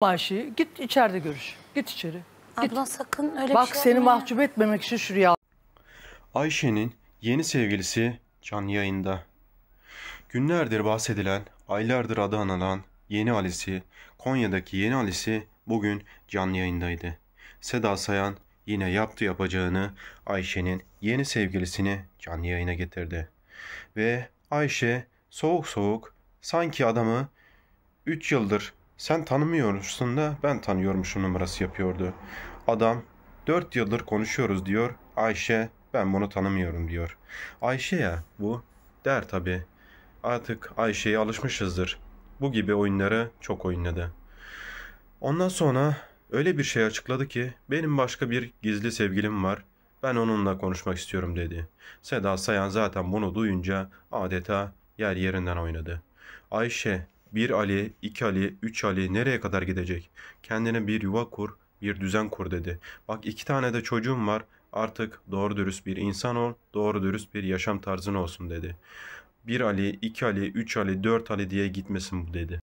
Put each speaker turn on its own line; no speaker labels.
Ayşe git içeride görüş. Git içeri. Git. Abla sakın öyle Bak bir şey seni mahcup etmemek için şuraya Ayşe'nin yeni sevgilisi Can yayında. Günlerdir bahsedilen, aylardır adı anılan yeni Alice'i, Konya'daki yeni Alice'i bugün canlı yayındaydı. Seda Sayan yine yaptı yapacağını Ayşe'nin yeni sevgilisini canlı yayına getirdi. Ve Ayşe soğuk soğuk sanki adamı 3 yıldır sen tanımıyorsun da ben tanıyormuşum numarası yapıyordu. Adam dört yıldır konuşuyoruz diyor. Ayşe ben bunu tanımıyorum diyor. Ayşe ya bu der tabi. Artık Ayşe'ye alışmışızdır. Bu gibi oyunları çok oynadı. Ondan sonra öyle bir şey açıkladı ki benim başka bir gizli sevgilim var. Ben onunla konuşmak istiyorum dedi. Seda Sayan zaten bunu duyunca adeta yer yerinden oynadı. Ayşe bir Ali, iki Ali, üç Ali nereye kadar gidecek? Kendine bir yuva kur, bir düzen kur dedi. Bak iki tane de çocuğum var. Artık doğru dürüst bir insan ol, doğru dürüst bir yaşam tarzın olsun dedi. Bir Ali, iki Ali, üç Ali, dört Ali diye gitmesin bu dedi.